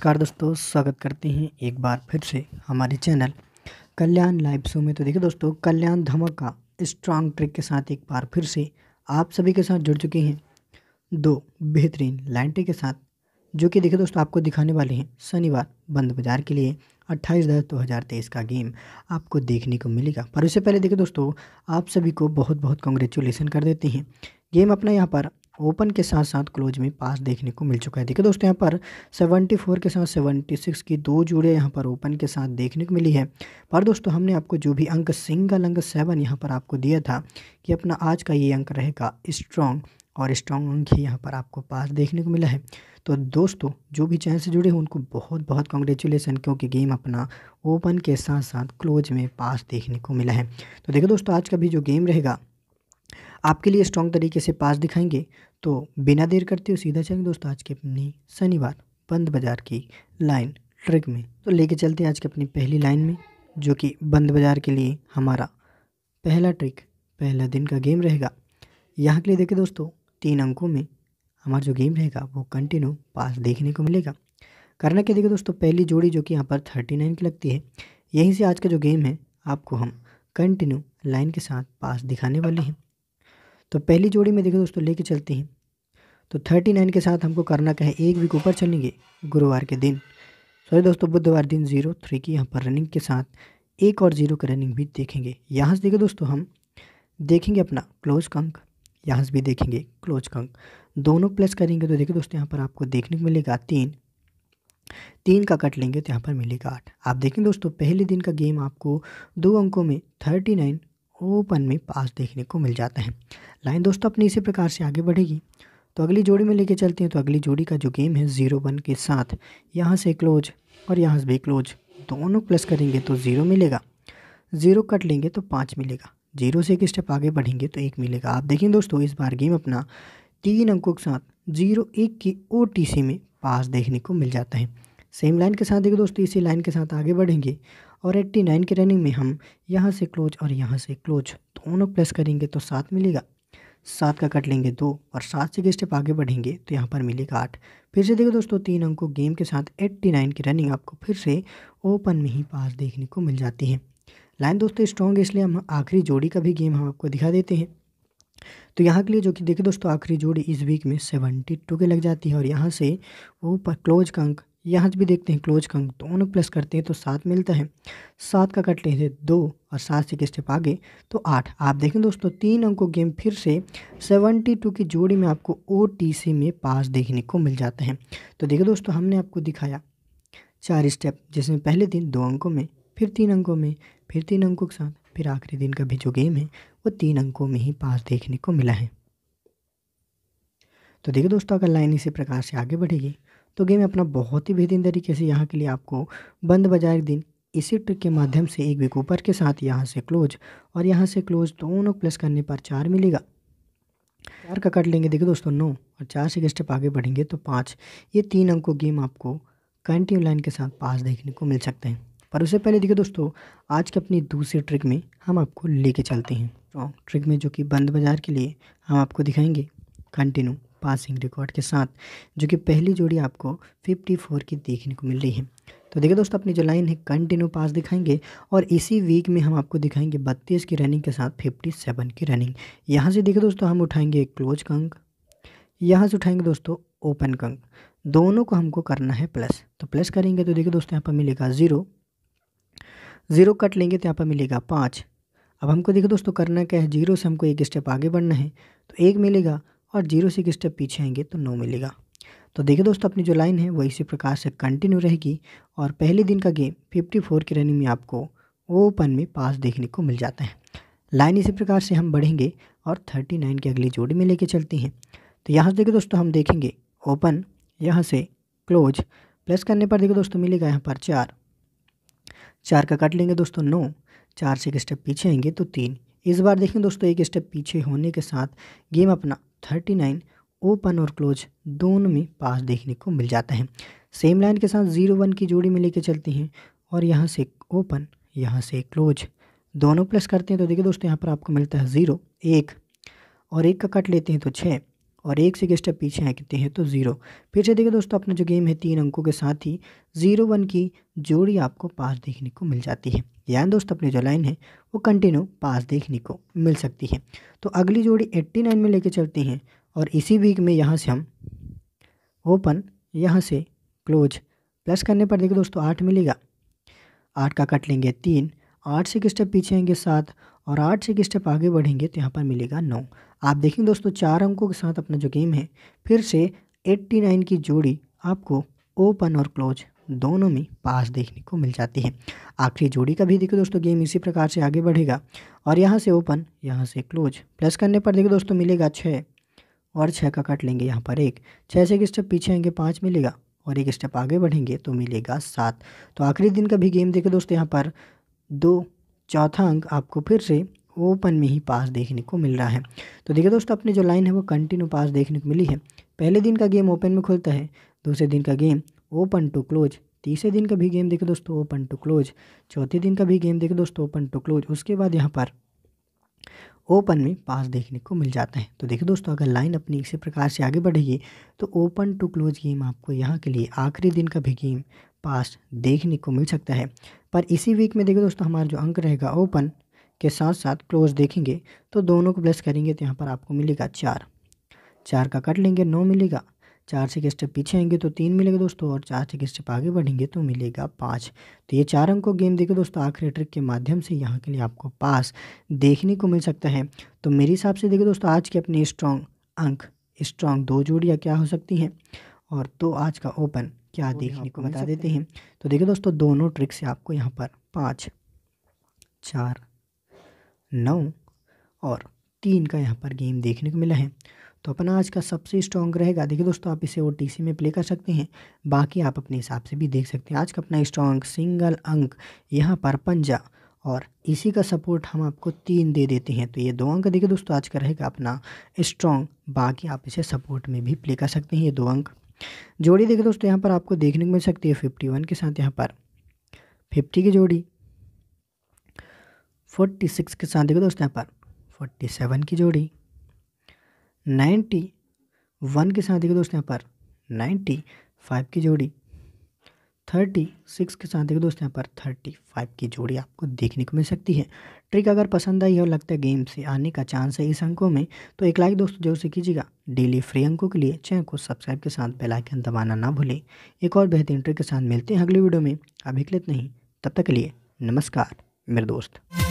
नमस्कार दोस्तों स्वागत करते हैं एक बार फिर से हमारे चैनल कल्याण लाइव शो में तो देखिए दोस्तों कल्याण धमाका स्ट्रांग ट्रिक के साथ एक बार फिर से आप सभी के साथ जुड़ चुके हैं दो बेहतरीन लाइनटे के साथ जो कि देखिए दोस्तों आपको दिखाने वाले हैं शनिवार बंद बाजार के लिए अट्ठाईस दस दो हज़ार तेईस का गेम आपको देखने को मिलेगा पर उससे पहले देखिए दोस्तों आप सभी को बहुत बहुत कॉन्ग्रेचुलेसन कर देते हैं गेम अपना यहाँ पर ओपन के साथ साथ क्लोज में पास देखने को मिल चुका है देखिए दोस्तों यहाँ पर 74 के साथ 76 की दो जुड़े यहाँ पर ओपन के साथ देखने को मिली है पर दोस्तों हमने आपको जो भी अंक सिंगल अंक सेवन यहाँ पर आपको दिया था कि अपना आज का ये अंक रहेगा स्ट्रॉन्ग और स्ट्रॉन्ग अंक ही यहाँ पर आपको पास देखने को मिला है तो दोस्तों जो भी चैनल से जुड़े हैं उनको बहुत बहुत कॉन्ग्रेचुलेसन क्योंकि गेम अपना ओपन के साथ साथ क्लोज में पास देखने को मिला है तो देखो दोस्तों आज का भी जो गेम रहेगा आपके लिए स्ट्रॉन्ग तरीके से पास दिखाएंगे तो बिना देर करते हुए सीधा चलेंगे दोस्तों आज के अपनी शनिवार बंद बाजार की लाइन ट्रिक में तो लेके चलते हैं आज की अपनी पहली लाइन में जो कि बंद बाजार के लिए हमारा पहला ट्रिक पहला दिन का गेम रहेगा यहाँ के लिए देखें दोस्तों तीन अंकों में हमारा जो गेम रहेगा वो कंटिन्यू पास देखने को मिलेगा करना क्या देखें दोस्तों पहली जोड़ी जो कि यहाँ पर थर्टी नाइन की लगती है यहीं से आज का जो गेम है आपको हम कंटिन्यू लाइन के साथ पास दिखाने वाले हैं तो पहली जोड़ी में देखो दोस्तों लेके चलते हैं तो थर्टी नाइन के साथ हमको करना क्या है एक वीक ऊपर चलेंगे गुरुवार के दिन सॉरी दोस्तों बुधवार दिन जीरो थ्री की यहाँ पर रनिंग के साथ एक और जीरो का रनिंग भी देखेंगे यहाँ से देखो दोस्तों हम देखेंगे अपना क्लोज कंक यहाँ से भी देखेंगे क्लोज कंक दोनों प्लस करेंगे तो देखिए दोस्तों यहाँ पर आपको देखने को मिलेगा तीन तीन का कट लेंगे तो यहाँ पर मिलेगा आठ आप देखें दोस्तों पहले दिन का गेम आपको दो अंकों में थर्टी नाइन ओपन में पास देखने को मिल जाता है लाइन दोस्तों अपनी इसी प्रकार से आगे बढ़ेगी तो अगली जोड़ी में लेके चलते हैं तो अगली जोड़ी का जो गेम है ज़ीरो वन के साथ यहाँ से क्लोज और यहाँ से भी क्लोज दोनों प्लस करेंगे तो ज़ीरो मिलेगा ज़ीरो कट लेंगे तो पाँच मिलेगा जीरो से एक स्टेप आगे बढ़ेंगे तो एक मिलेगा आप देखें दोस्तों इस बार गेम अपना तीन अंकों के साथ जीरो एक की ओ में पास देखने को मिल जाता है सेम लाइन के साथ देखिए दोस्तों इसी लाइन के साथ आगे बढ़ेंगे और 89 की रनिंग में हम यहाँ से क्लोज और यहाँ से क्लोज दोनों प्लस करेंगे तो सात मिलेगा सात का कट लेंगे दो और सात से स्टेप आगे बढ़ेंगे तो यहाँ पर मिलेगा आठ फिर से देखो दोस्तों तीन अंकों गेम के साथ 89 की रनिंग आपको फिर से ओपन में ही पास देखने को मिल जाती है लाइन दोस्तों स्ट्रॉन्ग है इसलिए हम आखिरी जोड़ी का भी गेम हम आपको दिखा देते हैं तो यहाँ के लिए जो कि देखिए दोस्तों आखिरी जोड़ी इस वीक में सेवेंटी टू के लग जाती है और यहाँ से वो क्लोज का अंक यहाँ भी देखते हैं क्लोज कम दोनों प्लस करते हैं तो सात मिलता है सात का कट लेते हैं दो और सात से एक स्टेप आगे तो आठ आप देखें दोस्तों तीन अंकों गेम फिर से सेवेंटी टू की जोड़ी में आपको ओ में पास देखने को मिल जाता है तो देखिए दोस्तों हमने आपको दिखाया चार स्टेप जिसमें पहले दिन दो अंकों में फिर तीन अंकों में फिर तीन अंकों के साथ फिर आखिरी दिन का भी जो गेम है वो तीन अंकों में ही पास देखने को मिला है तो देखिए दोस्तों अगर लाइन इसी प्रकार से आगे बढ़ेगी तो गेम अपना बहुत ही बेहतरीन तरीके से यहाँ के लिए आपको बंद बाजार एक दिन इसी ट्रिक के माध्यम से एक विक ऊपर के साथ यहाँ से क्लोज और यहाँ से क्लोज दोनों प्लस करने पर चार मिलेगा चार का कट लेंगे देखिए दोस्तों नौ और चार से स्टेप आगे बढ़ेंगे तो पाँच ये तीन अंक को गेम आपको कंटिन्यू लाइन के साथ पास देखने को मिल सकते हैं पर उससे पहले देखिए दोस्तों आज के अपनी दूसरी ट्रिक में हम आपको लेके चलते हैं तो ट्रिक में जो कि बंद बाज़ार के लिए हम आपको दिखाएंगे कंटिन्यू पासिंग रिकॉर्ड के साथ जो कि पहली जोड़ी आपको 54 की देखने को मिल रही है तो देखिए दोस्तों अपनी जो लाइन है कंटिन्यू पास दिखाएंगे और इसी वीक में हम आपको दिखाएंगे बत्तीस की रनिंग के साथ फिफ्टी सेवन की रनिंग यहाँ से देखिए दोस्तों हम उठाएंगे क्लोज कंक यहाँ से उठाएंगे दोस्तों ओपन कंक दोनों को हमको करना है प्लस तो प्लस करेंगे तो देखिए दोस्तों यहाँ पर मिलेगा ज़ीरो ज़ीरो कट लेंगे तो यहाँ पर मिलेगा पाँच अब हमको देखो दोस्तों करना क्या है जीरो से हमको एक स्टेप आगे बढ़ना है तो एक मिलेगा और जीरो से एक स्टेप पीछे आएंगे तो नौ मिलेगा तो देखिए दोस्तों अपनी जो लाइन है वो इसी प्रकार से कंटिन्यू रहेगी और पहले दिन का गेम फिफ्टी फोर की रनिंग में आपको ओपन में पास देखने को मिल जाता है लाइन इसी प्रकार से हम बढ़ेंगे और थर्टी नाइन की अगली जोड़ी में लेके चलती हैं तो यहाँ से देखिए दोस्तों हम देखेंगे ओपन यहाँ से क्लोज प्लस करने पर देखो दोस्तों मिलेगा यहाँ पर चार चार का कट लेंगे दोस्तों नौ चार से एक स्टेप पीछे आएंगे तो तीन इस बार देखें दोस्तों एक स्टेप पीछे होने के साथ गेम अपना थर्टी नाइन ओपन और क्लोज दोनों में पास देखने को मिल जाता है सेम लाइन के साथ ज़ीरो वन की जोड़ी में लेके चलते हैं और यहाँ से ओपन यहाँ से क्लोज दोनों प्लस करते हैं तो देखिए दोस्तों यहाँ पर आपको मिलता है ज़ीरो एक और एक का कट लेते हैं तो छः और एक से एक स्टेप पीछे हैं कितने हैं तो ज़ीरो फिर से देखिए दोस्तों अपना जो गेम है तीन अंकों के साथ ही ज़ीरो वन की जोड़ी आपको पास देखने को मिल जाती है यानी दोस्तों अपनी जो लाइन है वो कंटिन्यू पास देखने को मिल सकती है तो अगली जोड़ी एट्टी नाइन में लेके चलते हैं और इसी वीक में यहाँ से हम ओपन यहाँ से क्लोज प्लस करने पर देखिए दोस्तों आठ मिलेगा आठ का कट लेंगे तीन आठ से एक स्टेप पीछे आएंगे सात और आठ से एक स्टेप आगे बढ़ेंगे तो यहाँ पर मिलेगा नौ आप देखेंगे दोस्तों चार अंकों के साथ अपना जो गेम है फिर से एट्टी नाइन की जोड़ी आपको ओपन और क्लोज दोनों में पास देखने को मिल जाती है आखिरी जोड़ी का भी देखो दोस्तों गेम इसी प्रकार से आगे बढ़ेगा और यहाँ से ओपन यहाँ से क्लोज प्लस करने पर देखो दोस्तों मिलेगा छः और छः का कट लेंगे यहाँ पर एक छः से एक स्टेप पीछे आएंगे पाँच मिलेगा और एक स्टेप आगे बढ़ेंगे तो मिलेगा सात तो आखिरी दिन का भी गेम देखो दोस्तों यहाँ पर दो चौथा अंक आपको फिर से ओपन में ही पास देखने को मिल रहा है तो देखिए दोस्तों अपनी जो लाइन है वो कंटिन्यू पास देखने को मिली है पहले दिन का गेम ओपन में खुलता है दूसरे दिन का गेम ओपन टू क्लोज तीसरे दिन का भी गेम देखो दोस्तों ओपन टू क्लोज चौथे दिन का भी गेम देखो दोस्तों ओपन टू क्लोज उसके बाद यहाँ पर ओपन में पास देखने को मिल जाता है तो देखिए दोस्तों अगर लाइन अपनी इसी प्रकार से आगे बढ़ेगी तो ओपन टू क्लोज गेम आपको यहाँ के लिए आखिरी दिन का भी गेम पास देखने को मिल सकता है पर इसी वीक में देखो दोस्तों हमारा जो अंक रहेगा ओपन के साथ साथ क्लोज देखेंगे तो दोनों को ब्लस करेंगे तो यहाँ पर आपको मिलेगा चार चार का कट लेंगे नौ मिलेगा चार से एक स्टेप पीछे आएंगे तो तीन मिलेगा दोस्तों और चार से स्टेप आगे बढ़ेंगे तो मिलेगा पाँच तो ये चार अंकों गेम देखो दोस्तों आखिरी ट्रिक के माध्यम से यहाँ के लिए आपको पास देखने को मिल सकता है तो मेरे हिसाब से देखो दोस्तों आज के अपने स्ट्रॉन्ग अंक स्ट्रॉन्ग दो जोड़ियाँ क्या हो सकती हैं और दो आज का ओपन क्या देखने को बता देते हैं तो देखिए दोस्तों दोनों ट्रिक से आपको यहाँ पर पाँच चार नौ और तीन का यहाँ पर गेम देखने को मिला है तो अपना आज का सबसे स्ट्रॉन्ग रहेगा देखिए दोस्तों आप इसे ओ में प्ले कर सकते हैं बाकी आप अपने हिसाब से भी देख सकते हैं आज का अपना स्ट्रॉन्ग सिंगल अंक यहाँ पर पंजा और इसी का सपोर्ट हम आपको तीन दे देते हैं तो ये दो अंक देखिए दोस्तों आज का रहेगा अपना स्ट्रॉन्ग बाकी आप इसे सपोर्ट में भी प्ले कर सकते हैं ये दो अंक जोड़ी देखिए दोस्तों यहाँ पर आपको देखने को मिल सकती है फिफ्टी वन के साथ यहाँ पर फिफ्टी की जोड़ी फोर्टी सिक्स के साथ देखो दोस्तों यहाँ पर फोर्टी सेवन की जोड़ी नाइन्टी वन के साथ देखो दोस्तों यहाँ पर नाइन्टी फाइव की जोड़ी थर्टी सिक्स के साथ देखो दोस्तों यहाँ पर थर्टी फाइव की जोड़ी आपको देखने को मिल सकती है ट्रिक अगर पसंद आई और लगता है गेम से आने का चांस है इस अंकों में तो एक लाइक दोस्तों जरूर से कीजिएगा डेली फ्री अंकों के लिए चैनल को सब्सक्राइब के साथ बेल आइकन दबाना ना भूलें एक और बेहतरीन ट्रिक के साथ मिलते हैं अगले वीडियो में अभी के नहीं तब तक के लिए नमस्कार मेरे दोस्त